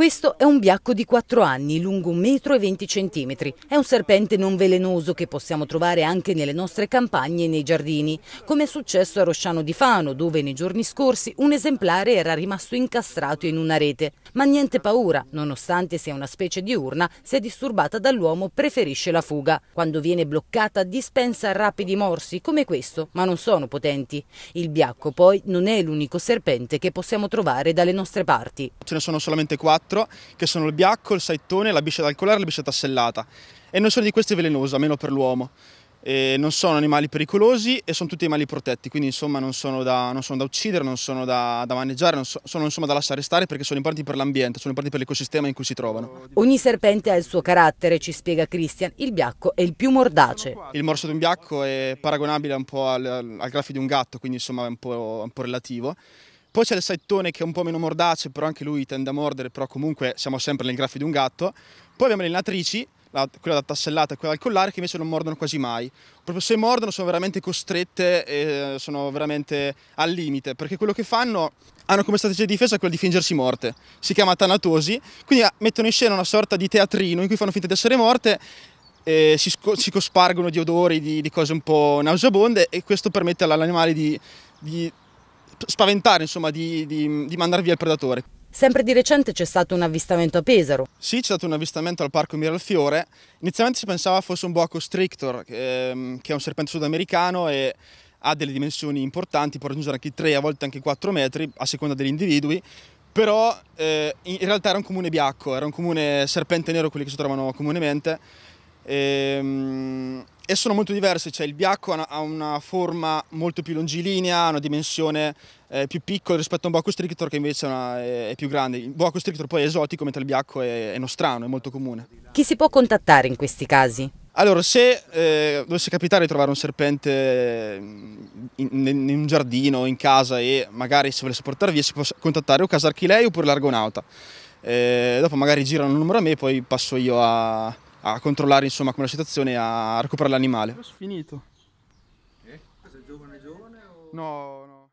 Questo è un biacco di 4 anni, lungo 1,20 m. È un serpente non velenoso che possiamo trovare anche nelle nostre campagne e nei giardini, come è successo a Rosciano di Fano, dove nei giorni scorsi un esemplare era rimasto incastrato in una rete. Ma niente paura, nonostante sia una specie diurna, se disturbata dall'uomo preferisce la fuga. Quando viene bloccata dispensa rapidi morsi, come questo, ma non sono potenti. Il biacco poi non è l'unico serpente che possiamo trovare dalle nostre parti. Ce ne sono solamente 4 4, che sono il biacco, il saettone, la biscia dal collare e la biscia tassellata. E nessuno di questi è velenoso, almeno per l'uomo. E non sono animali pericolosi e sono tutti animali protetti, quindi insomma non sono da, non sono da uccidere, non sono da, da maneggiare, non so, sono insomma da lasciare stare perché sono importanti per l'ambiente, sono importanti per l'ecosistema in cui si trovano. Ogni serpente ha il suo carattere, ci spiega Christian, il biacco è il più mordace. Il morso di un biacco è paragonabile un po' al, al graffio di un gatto, quindi insomma è un po', un po' relativo poi c'è il Saitone che è un po' meno mordace, però anche lui tende a mordere, però comunque siamo sempre nel graffio di un gatto. Poi abbiamo le natrici, la, quella da tassellata e quella al collare, che invece non mordono quasi mai. Proprio se mordono sono veramente costrette e eh, sono veramente al limite, perché quello che fanno hanno come strategia di difesa quella di fingersi morte. Si chiama tanatosi, quindi ah, mettono in scena una sorta di teatrino in cui fanno finta di essere morte eh, si, si, cospargono di odori, di, di, cose un po' nauseabonde e questo permette all'animale di, di, spaventare, insomma, di, di, di mandare via il predatore. Sempre di recente c'è stato un avvistamento a Pesaro. Sì, c'è stato un avvistamento al parco Miralfiore. Inizialmente si pensava fosse un boa constrictor, ehm, che è un serpente sudamericano e ha delle dimensioni importanti, può raggiungere anche 3, a volte anche 4 metri, a seconda degli individui. Però eh, in realtà era un comune biacco, era un comune serpente nero, quelli che si trovano comunemente. Ehm, e sono molto diverse, cioè il biacco ha una, forma molto più longilinea, ha una dimensione eh, più piccola rispetto a un boa constrictor che invece è, una, è, più grande. Il boa constrictor poi è esotico mentre il biacco è, è nostrano, è molto comune. Chi si può contattare in questi casi? Allora, se eh, dovesse capitare di trovare un serpente mm, in, in, in un giardino, in casa e magari se volesse portare via si può contattare o Casarchilei oppure l'Argonauta. Eh, dopo magari girano il numero a me e poi passo io a, a controllare insomma come la situazione, a recuperare l'animale. Finito. Eh? Sei giovane giovane o... No, no.